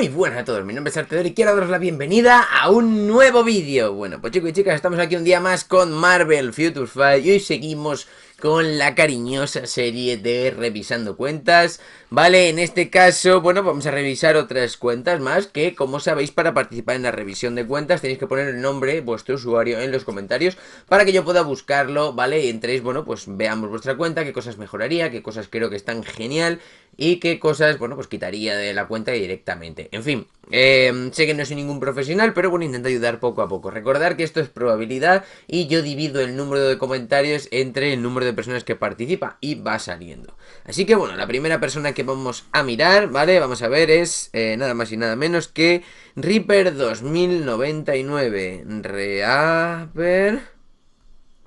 Muy buenas a todos, mi nombre es Artedor y quiero daros la bienvenida a un nuevo vídeo Bueno, pues chicos y chicas, estamos aquí un día más con Marvel Future Fight y hoy seguimos con la cariñosa serie de Revisando Cuentas. Vale, en este caso, bueno, vamos a revisar otras cuentas más que, como sabéis, para participar en la revisión de cuentas tenéis que poner el nombre, vuestro usuario en los comentarios para que yo pueda buscarlo, ¿vale? Y entréis, bueno, pues veamos vuestra cuenta, qué cosas mejoraría, qué cosas creo que están genial y qué cosas, bueno, pues quitaría de la cuenta directamente. En fin, Em, sé que no soy ningún profesional, pero bueno, intento ayudar poco a poco. Recordar que esto es probabilidad y yo divido el número de comentarios entre el número de personas que participa y va saliendo. Así que bueno, la primera persona que vamos a mirar, ¿vale? Vamos a ver es eh, nada más y nada menos que Reaper 2099. Reaper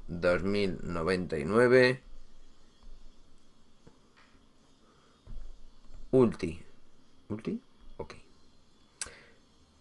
2099. Ulti. ¿Ulti?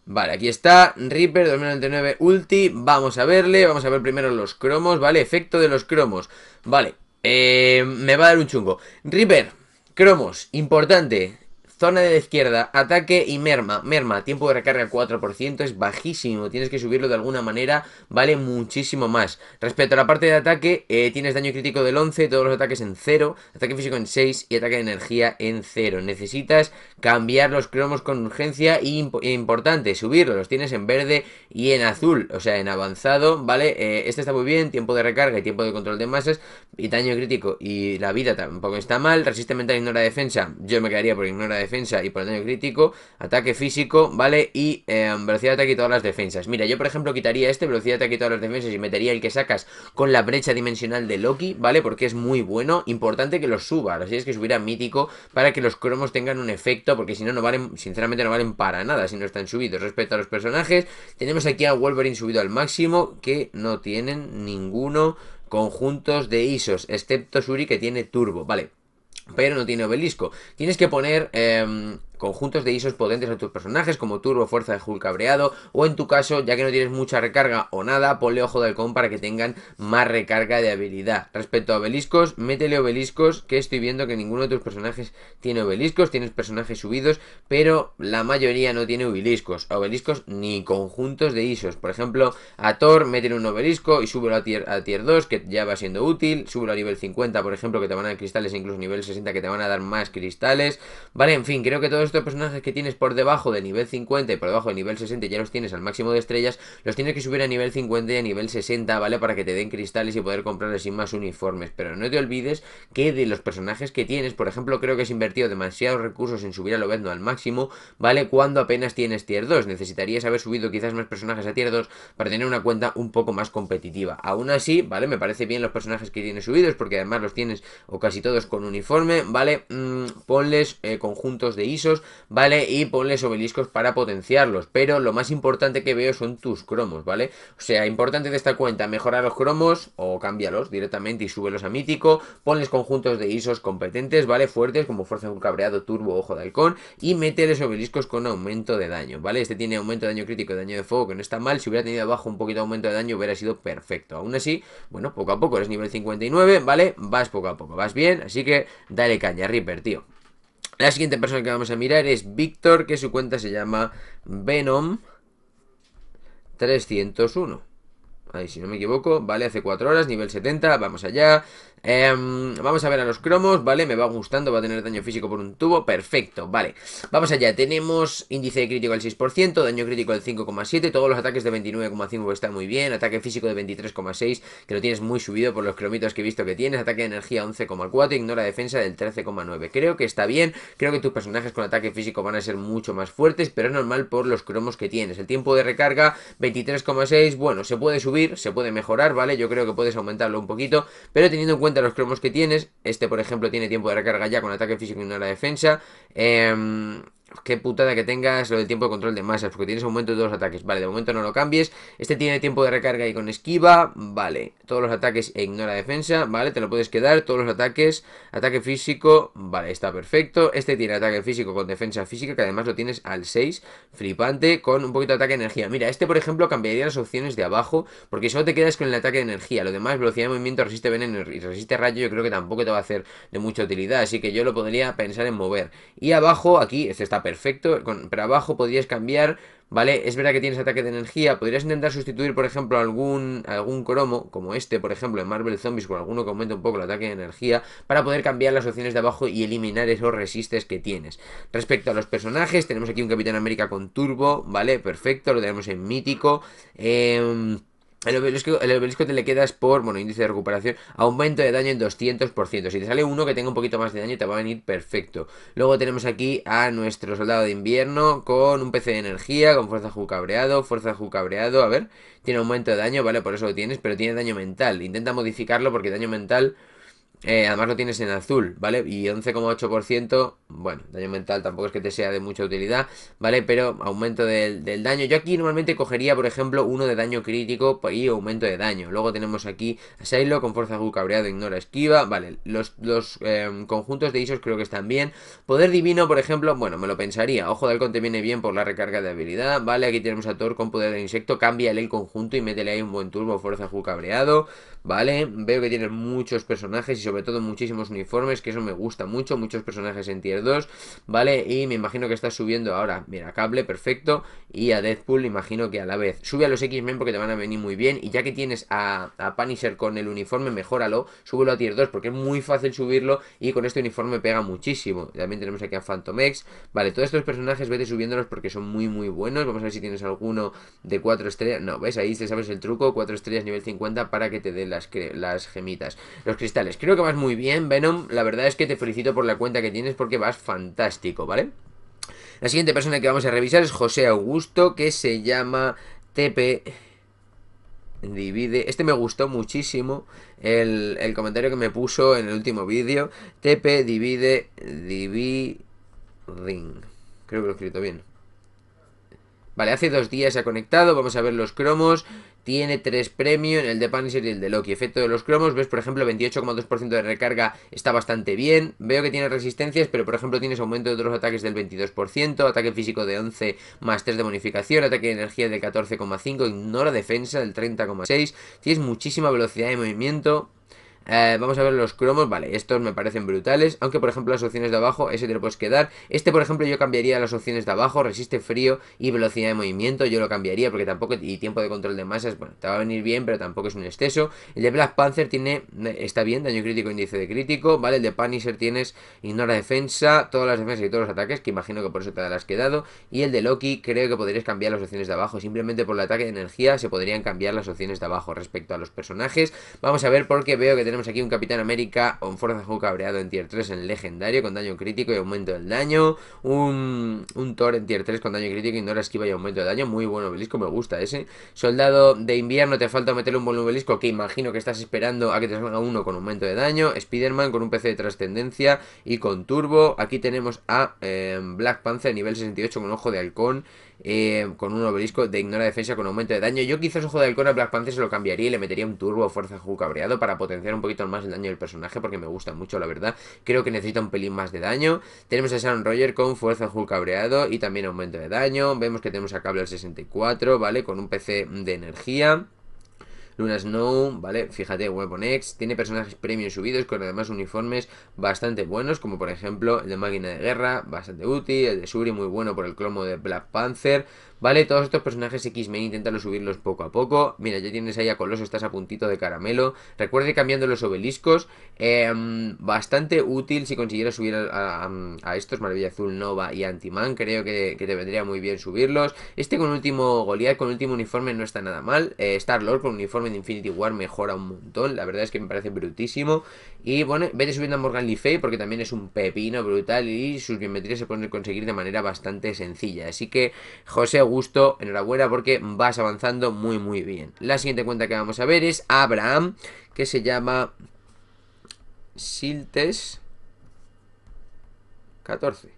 Vale, aquí está, Reaper 2099 Ulti, vamos a verle, vamos a ver primero los cromos, ¿vale? Efecto de los cromos, vale, eh, me va a dar un chungo. Reaper, cromos, importante, Zona de la izquierda, ataque y merma. Merma, tiempo de recarga 4%, es bajísimo. Tienes que subirlo de alguna manera, vale muchísimo más. Respecto a la parte de ataque, eh, tienes daño crítico del 11, todos los ataques en 0, ataque físico en 6 y ataque de energía en 0. Necesitas cambiar los cromos con urgencia y e importante, subirlos. Los tienes en verde y en azul, o sea, en avanzado, ¿vale? Eh, este está muy bien, tiempo de recarga y tiempo de control de masas y daño crítico y la vida tampoco está mal. Resiste mental ignora defensa, yo me quedaría por ignora defensa defensa y por el daño crítico, ataque físico, ¿vale? Y em, velocidad de ataque y todas las defensas. Mira, yo por ejemplo quitaría este, velocidad de ataque y todas las defensas y metería el que sacas con la brecha dimensional de Loki, ¿vale? Porque es muy bueno, importante que los suba, así es que subirá mítico para que los cromos tengan un efecto, porque si no, no valen, sinceramente no valen para nada si no están subidos. Respecto a los personajes, tenemos aquí a Wolverine subido al máximo, que no tienen ninguno conjuntos de ISOs, excepto Suri que tiene turbo, ¿vale? pero no tiene obelisco. Tienes que poner em, conjuntos de ISOs potentes a tus personajes, como turbo, fuerza de Hulk cabreado, o en tu caso, ya que no tienes mucha recarga o nada, ponle ojo de halcón para que tengan más recarga de habilidad. Respecto a obeliscos, métele obeliscos, que estoy viendo que ninguno de tus personajes tiene obeliscos, tienes personajes subidos, pero la mayoría no tiene obeliscos, obeliscos ni conjuntos de ISOs. Por ejemplo, a Thor, métele un obelisco y súbelo a tier, a 2, que ya va siendo útil, súbelo a nivel 50, por ejemplo, que te van a dar cristales, incluso nivel 60, que te van a dar más cristales. Vale, en fin, creo que todos personajes que tienes por debajo de nivel 50 y por debajo de nivel 60 ya los tienes al máximo de estrellas, los tienes que subir a nivel 50 y a nivel 60, ¿vale? Para que te den cristales y poder comprarles sin más uniformes. Pero no te olvides que de los personajes que tienes, por ejemplo, creo que has invertido demasiados recursos en subir a Lobezno al máximo, ¿vale? Cuando apenas tienes tier 2. Necesitarías haber subido quizás más personajes a tier 2 para tener una cuenta un poco más competitiva. Aún así, ¿vale? Me parece bien los personajes que tienes subidos porque además los tienes o casi todos con uniforme, ¿vale? Mm, ponles eh, conjuntos de ISOs ¿vale? Y ponles obeliscos para potenciarlos, pero lo más importante que veo son tus cromos, ¿vale? O sea, importante de esta cuenta, mejorar los cromos o cámbialos directamente y súbelos a mítico, ponles conjuntos de isos competentes, ¿vale? Fuertes, como fuerza un cabreado, turbo, ojo de halcón, y mételes obeliscos con aumento de daño, ¿vale? Este tiene aumento de daño crítico, daño de fuego, que no está mal, si hubiera tenido abajo un poquito de aumento de daño hubiera sido perfecto, aún así, bueno, poco a poco, eres nivel 59, ¿vale? Vas poco a poco, vas bien, así que dale caña, Reaper, tío. La siguiente persona que vamos a mirar es Víctor, que su cuenta se llama Venom 301. Ahí, si no me equivoco, vale, hace 4 horas, nivel 70, vamos allá. Em, vamos a ver a los cromos, ¿vale? Me va gustando, va a tener daño físico por un tubo, perfecto, vale. Vamos allá, tenemos índice de crítico al 6%, daño crítico del 5,7, todos los ataques de 29,5 está muy bien, ataque físico de 23,6, que lo tienes muy subido por los cromitos que he visto que tienes, ataque de energía 11,4, ignora defensa del 13,9. Creo que está bien, creo que tus personajes con ataque físico van a ser mucho más fuertes, pero es normal por los cromos que tienes. El tiempo de recarga 23,6, bueno, se puede subir, se puede mejorar, ¿vale? Yo creo que puedes aumentarlo un poquito, pero teniendo en cuenta de los cromos que tienes. Este, por ejemplo, tiene tiempo de recarga ya con ataque físico y no la defensa. Em, Qué putada que tengas lo del tiempo de control de masas, porque tienes un aumento de dos ataques. Vale, de momento no lo cambies. Este tiene tiempo de recarga y con esquiva. Vale, todos los ataques e ignora defensa. Vale, te lo puedes quedar. Todos los ataques, ataque físico. Vale, está perfecto. Este tiene ataque físico con defensa física, que además lo tienes al 6. Flipante, con un poquito de ataque de energía. Mira, este por ejemplo cambiaría las opciones de abajo, porque solo te quedas con el ataque de energía. Lo demás, velocidad de movimiento, resiste veneno y resiste rayo, yo creo que tampoco te va a hacer de mucha utilidad. Así que yo lo podría pensar en mover. Y abajo, aquí, este está perfecto, con, pero abajo podrías cambiar, ¿vale? Es verdad que tienes ataque de energía, podrías intentar sustituir, por ejemplo, algún, algún cromo, como este, por ejemplo, en Marvel Zombies, con alguno que aumente un poco el ataque de energía, para poder cambiar las opciones de abajo y eliminar esos resistes que tienes. Respecto a los personajes, tenemos aquí un Capitán América con turbo, ¿vale? Perfecto, lo tenemos en mítico. Eh... El obelisco, el obelisco, te le quedas por, bueno, índice de recuperación, aumento de daño en 200%. Si te sale uno que tenga un poquito más de daño, te va a venir perfecto. Luego tenemos aquí a nuestro soldado de invierno con un PC de energía, con fuerza cabreado, fuerza cabreado, a ver, tiene aumento de daño, vale, por eso lo tienes, pero tiene daño mental. Intenta modificarlo porque daño mental eh, además lo tienes en azul, ¿vale? Y 11,8%, bueno, daño mental tampoco es que te sea de mucha utilidad, ¿vale? Pero aumento del, daño. Yo aquí normalmente cogería, por ejemplo, uno de daño crítico y aumento de daño. Luego tenemos aquí a con fuerza jugo ignora, esquiva, ¿vale? Los, em, conjuntos de ISOs creo que están bien. Poder divino, por ejemplo, bueno, me lo pensaría. Ojo de Halcón te viene bien por la recarga de habilidad, ¿vale? Aquí tenemos a Thor con poder de insecto, cámbiale el conjunto y métele ahí un buen turbo, fuerza jugo cabreado. ¿vale? Veo que tienes muchos personajes y sobre todo muchísimos uniformes, que eso me gusta mucho, muchos personajes en tier 2, ¿vale? Y me imagino que estás subiendo ahora, mira, Cable, perfecto, y a Deadpool imagino que a la vez. Sube a los X-Men porque te van a venir muy bien, y ya que tienes a, a Punisher con el uniforme, mejóralo, súbelo a tier 2 porque es muy fácil subirlo y con este uniforme pega muchísimo. También tenemos aquí a Phantom X, ¿vale? Todos estos personajes vete subiéndolos porque son muy muy buenos, vamos a ver si tienes alguno de 4 estrellas, no, ¿ves? Ahí te sabes el truco, 4 estrellas nivel 50 para que te dé las, gemitas. Los cristales, creo que vas muy bien, Venom. La verdad es que te felicito por la cuenta que tienes porque vas fantástico, ¿vale? La siguiente persona que vamos a revisar es José Augusto, que se llama TP divide. Este me gustó muchísimo el, comentario que me puso en el último vídeo. TP divide ring. Creo que lo he escrito bien. Vale, hace dos días se ha conectado, vamos a ver los cromos. Tiene tres premios, el de Punisher y el de Loki. Efecto de los cromos, ves por ejemplo 28,2% de recarga está bastante bien. Veo que tiene resistencias, pero por ejemplo tienes aumento de otros ataques del 22%, ataque físico de 11 más 3 de bonificación, ataque de energía de 14,5, ignora defensa del 30,6. Tienes muchísima velocidad de movimiento. Eh, vamos a ver los cromos, vale, estos me parecen brutales, aunque por ejemplo las opciones de abajo, ese te lo puedes quedar. Este por ejemplo yo cambiaría las opciones de abajo, resiste frío y velocidad de movimiento, yo lo cambiaría porque tampoco, y tiempo de control de masas, bueno, te va a venir bien, pero tampoco es un exceso. El de Black Panther tiene, está bien, daño crítico, índice de crítico, vale, el de Punisher tienes ignora defensa, todas las defensas y todos los ataques, que imagino que por eso te las has quedado. Y el de Loki creo que podrías cambiar las opciones de abajo, simplemente por el ataque de energía se podrían cambiar las opciones de abajo respecto a los personajes. Vamos a ver porque veo que tenemos aquí un Capitán América con fuerza Hulk cabreado en tier 3 en legendario con daño crítico y aumento del daño. Un, Thor en tier 3 con daño crítico, ignora esquiva y aumento de daño. Muy bueno obelisco, me gusta ese. Soldado de invierno, te falta meter un buen obelisco que imagino que estás esperando a que te salga uno con aumento de daño. Spider-Man con un PC de trascendencia y con turbo. Aquí tenemos a eh, Black Panther nivel 68 con ojo de halcón eh, con un obelisco de ignora defensa con aumento de daño. Yo quizás ojo de halcón a Black Panther se lo cambiaría y le metería un turbo fuerza Hulk cabreado para potenciar un poquito más el daño del personaje porque me gusta mucho, la verdad. Creo que necesita un pelín más de daño. Tenemos a Sharon Roger con fuerza Hulk cabreado y también aumento de daño. Vemos que tenemos a Cable al 64, ¿vale? Con un PC de energía. Luna Snow, ¿vale? Fíjate, Weapon X, tiene personajes premium subidos con además uniformes bastante buenos, como por ejemplo el de Máquina de Guerra, bastante útil, el de Suri muy bueno por el cromo de Black Panther, ¿Vale? Todos estos personajes X-Men inténtalo subirlos poco a poco. Mira, ya tienes ahí a Coloso, estás a puntito de caramelo. Recuerde cambiando los obeliscos. Em, bastante útil si consiguieras subir a, estos, Maravilla Azul, Nova y Antiman. Creo que, te vendría muy bien subirlos. Este con último Goliath, con último uniforme no está nada mal. Eh, Star-Lord con uniforme de Infinity War mejora un montón. La verdad es que me parece brutísimo. Y bueno, vete subiendo a Morgan Le Fay porque también es un pepino brutal y sus biometrías se pueden conseguir de manera bastante sencilla. Así que, José gusto, enhorabuena porque vas avanzando muy muy bien. La siguiente cuenta que vamos a ver es Abraham, que se llama Siltes 14.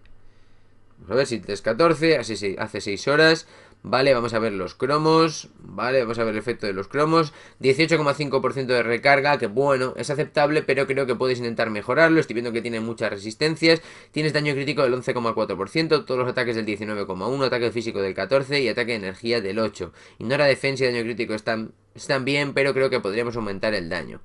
Vamos a ver, Siltes 14, hace 6 horas. Vale, vamos a ver los cromos. Vale, vamos a ver el efecto de los cromos. 18,5% de recarga, que bueno, es aceptable, pero creo que puedes intentar mejorarlo. Estoy viendo que tiene muchas resistencias. Tienes daño crítico del 11,4%, todos los ataques del 19,1%, ataque físico del 14% y ataque de energía del 8%. Ignora defensa y daño crítico están, están bien, pero creo que podríamos aumentar el daño.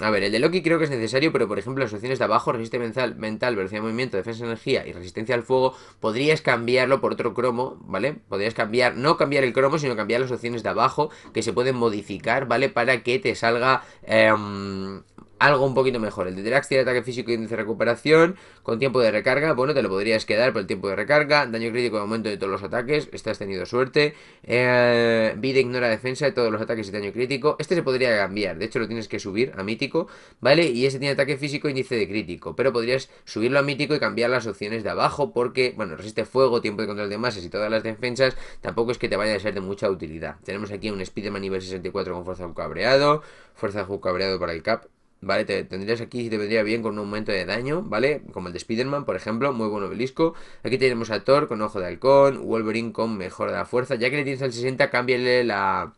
A ver, el de Loki creo que es necesario, pero por ejemplo las opciones de abajo, resistencia mental, velocidad de movimiento, defensa energía y resistencia al fuego, podrías cambiarlo por otro cromo, ¿vale? Podrías cambiar, no cambiar el cromo, sino cambiar las opciones de abajo, que se pueden modificar, ¿vale? Para que te salga em, algo un poquito mejor. El de Drax tiene ataque físico y índice de recuperación. Con tiempo de recarga, bueno, te lo podrías quedar por el tiempo de recarga. Daño crítico en aumento de todos los ataques. Este has tenido suerte. Eh, vida ignora defensa de todos los ataques y daño crítico. Este se podría cambiar. De hecho, lo tienes que subir a mítico, ¿vale? Y este tiene ataque físico e índice de crítico. Pero podrías subirlo a mítico y cambiar las opciones de abajo. Porque, bueno, resiste fuego, tiempo de control de masas y todas las defensas. Tampoco es que te vaya a ser de mucha utilidad. Tenemos aquí un Spiderman nivel 64 con fuerza de cabreado. Fuerza de cabreado para el cap ¿vale? Te tendrías aquí, te vendría bien con un aumento de daño, ¿vale? Como el de Spider-Man, por ejemplo, muy buen obelisco. Aquí tenemos a Thor con ojo de halcón, Wolverine con mejora de la fuerza. Ya que le tienes al 60, cámbiale la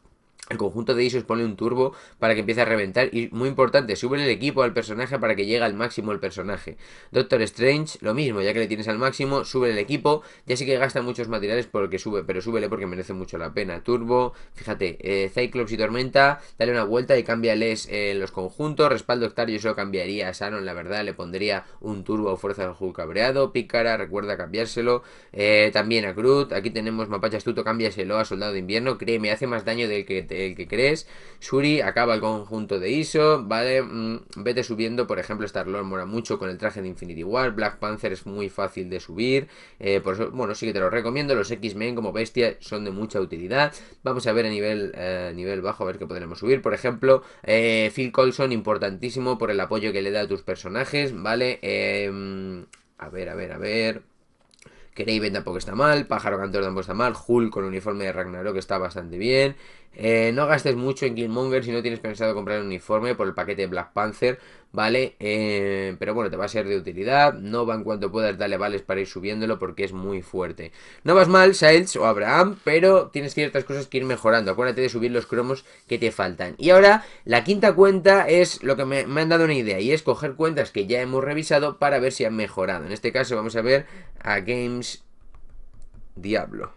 el conjunto de isos pone un turbo para que empiece a reventar. Y muy importante, sube el equipo al personaje para que llegue al máximo el personaje. Doctor Strange, lo mismo, ya que le tienes al máximo, sube el equipo. Ya sí que gasta muchos materiales porque sube, pero súbele porque merece mucho la pena. Turbo, fíjate, eh, Cyclops y Tormenta, dale una vuelta y cámbiales eh, los conjuntos. Respaldo Octario, yo cambiaría a Sharon, la verdad, le pondría un turbo o fuerza del juego cabreado. Pícara, recuerda cambiárselo. Eh, también a Groot, aquí tenemos Mapache Astuto, cámbiaselo a Soldado de Invierno. Créeme, hace más daño del que te el que crees. Shuri acaba el conjunto de ISO, ¿vale? Mm, vete subiendo, por ejemplo, Star-Lord mora mucho con el traje de Infinity War, Black Panther es muy fácil de subir, eh, por eso, bueno, sí que te lo recomiendo, los X-Men como bestia son de mucha utilidad. Vamos a ver a nivel, eh, nivel bajo, a ver qué podremos subir, por ejemplo, eh, Phil Colson, importantísimo por el apoyo que le da a tus personajes, ¿vale? Em, a ver, a ver, a ver... Kraven tampoco está mal, Pájaro Cantor tampoco está mal, Hulk con el uniforme de Ragnarok está bastante bien. Eh, no gastes mucho en Killmonger si no tienes pensado comprar un uniforme por el paquete Black Panther ¿vale? Eh, pero bueno, te va a ser de utilidad. no va en cuanto puedas darle vales para ir subiéndolo porque es muy fuerte. No vas mal, Siles o Abraham, pero tienes ciertas cosas que ir mejorando. Acuérdate de subir los cromos que te faltan. Y ahora, la quinta cuenta es lo que me, me han dado una idea y es coger cuentas que ya hemos revisado para ver si han mejorado. En este caso vamos a ver a Games Diablo.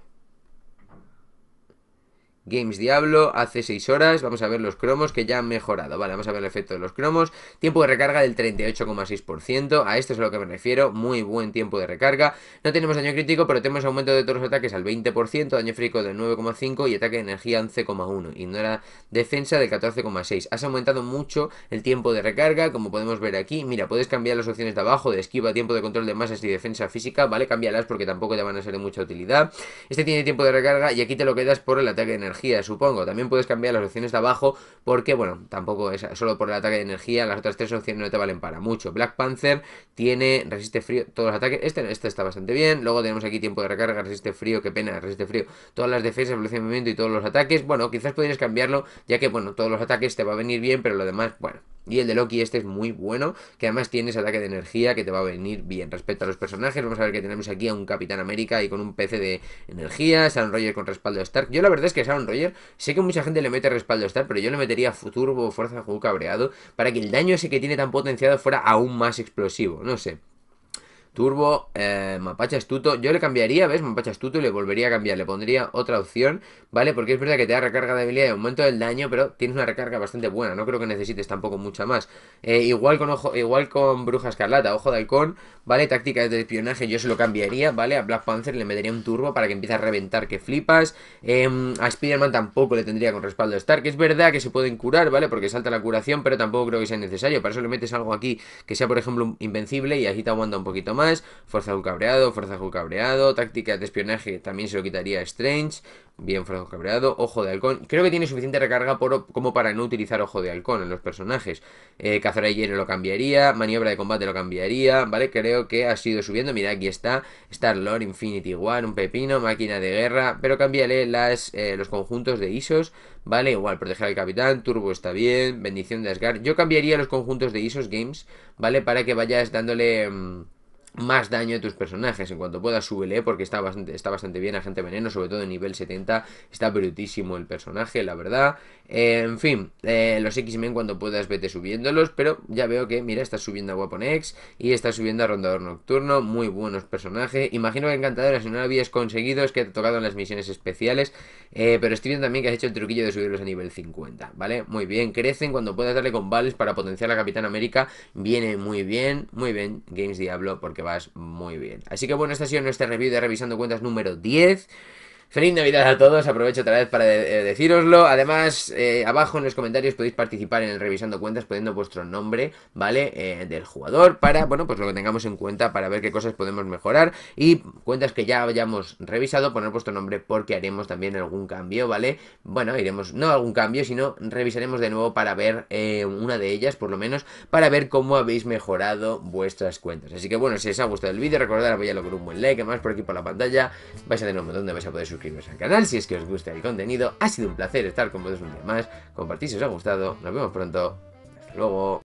Games Diablo hace 6 horas. Vamos a ver los cromos que ya han mejorado. Vale, vamos a ver el efecto de los cromos. Tiempo de recarga del 38,6%. A esto es a lo que me refiero. Muy buen tiempo de recarga. No tenemos daño crítico, pero tenemos aumento de todos los ataques al 20%, daño frío del 9,5% y ataque de energía 11,1%. era defensa del 14,6%. Has aumentado mucho el tiempo de recarga, como podemos ver aquí. Mira, puedes cambiar las opciones de abajo de esquiva, tiempo de control de masas y defensa física. Vale, cámbialas porque tampoco te van a ser de mucha utilidad. Este tiene tiempo de recarga y aquí te lo quedas por el ataque de energía supongo. También puedes cambiar las opciones de abajo porque, bueno, tampoco es solo por el ataque de energía, las otras tres opciones no te valen para mucho. Black Panther tiene, resiste frío, todos los ataques, este, este está bastante bien. Luego tenemos aquí tiempo de recarga, resiste frío, qué pena, resiste frío. Todas las defensas, velocidad de movimiento y todos los ataques. Bueno, quizás podrías cambiarlo, ya que, bueno, todos los ataques te va a venir bien, pero lo demás, bueno, y el de Loki este es muy bueno, que además tiene ese ataque de energía que te va a venir bien. Respecto a los personajes, vamos a ver que tenemos aquí a un Capitán América y con un PC de energía, Sharon Roger con respaldo Stark. Yo la verdad es que Sharon Roger, sé que mucha gente le mete respaldo Stark, pero yo le metería Futurbo, Fuerza Juego Cabreado, para que el daño ese que tiene tan potenciado fuera aún más explosivo, no sé. Turbo, eh, Mapache Astuto. Yo le cambiaría, ¿ves? Mapache Astuto y le volvería a cambiar. Le pondría otra opción, ¿vale? Porque es verdad que te da recarga de habilidad y aumento del daño, pero tienes una recarga bastante buena. No creo que necesites tampoco mucha más. Eh, igual, con ojo, igual con Bruja Escarlata, Ojo de Halcón, ¿vale? Táctica de espionaje yo se lo cambiaría, ¿vale? A Black Panther le metería un turbo para que empiece a reventar que flipas. Em, a Spider-Man tampoco le tendría con respaldo Stark. Es verdad que se pueden curar, ¿vale? Porque salta la curación, pero tampoco creo que sea necesario. Para eso le metes algo aquí que sea, por ejemplo, invencible y así te aguanta un poquito más fuerza de un cabreado, fuerza de un cabreado, táctica de espionaje también se lo quitaría Strange, bien fuerza de cabreado, ojo de halcón, creo que tiene suficiente recarga como para no utilizar ojo de halcón en los personajes, eh, cazar lo cambiaría, maniobra de combate lo cambiaría, vale, creo que ha sido subiendo, mira aquí está, Star-Lord, Infinity War, un pepino, máquina de guerra, pero cambiaré las, eh, los conjuntos de ISOs, vale, igual, proteger al capitán, turbo está bien, bendición de Asgard, yo cambiaría los conjuntos de ISOs Games, vale, para que vayas dándole... Mm, más daño a tus personajes. En cuanto puedas, súbele, porque está bastante, está bastante bien. Agente Veneno, sobre todo en nivel 70, está brutísimo el personaje, la verdad en fin, eh, los X-Men cuando puedas vete subiéndolos, pero ya veo que, mira, estás subiendo a Weapon X y estás subiendo a Rondador Nocturno, muy buenos personajes. Imagino que encantadora, si no lo habías conseguido, es que te ha tocado en las misiones especiales, eh, pero estoy viendo también que has hecho el truquillo de subirlos a nivel 50, ¿vale? Muy bien, crecen cuando puedas darle con vales para potenciar a Capitán América, viene muy bien, muy bien, Games Diablo, porque vas muy bien. Así que bueno, esta ha sido nuestra review de Revisando Cuentas número 10. Feliz Navidad a todos, aprovecho otra vez para eh, deciroslo. Además, eh, abajo en los comentarios podéis participar en el Revisando Cuentas poniendo vuestro nombre, ¿vale? Eh, del jugador para, bueno, pues lo que tengamos en cuenta para ver qué cosas podemos mejorar y cuentas que ya hayamos revisado, poner vuestro nombre porque haremos también algún cambio, ¿vale? Bueno, iremos, no algún cambio, sino revisaremos de nuevo para ver una de ellas, por lo menos, para ver cómo habéis mejorado vuestras cuentas. Así que bueno, si os ha gustado el vídeo, recordad lo con un buen like, más por aquí por la pantalla, vais a tener un montón vais a poder subir suscribiros al canal si es que os gusta el contenido. Ha sido un placer estar con vosotros un día más. Compartid si os ha gustado. Nos vemos pronto. Hasta luego.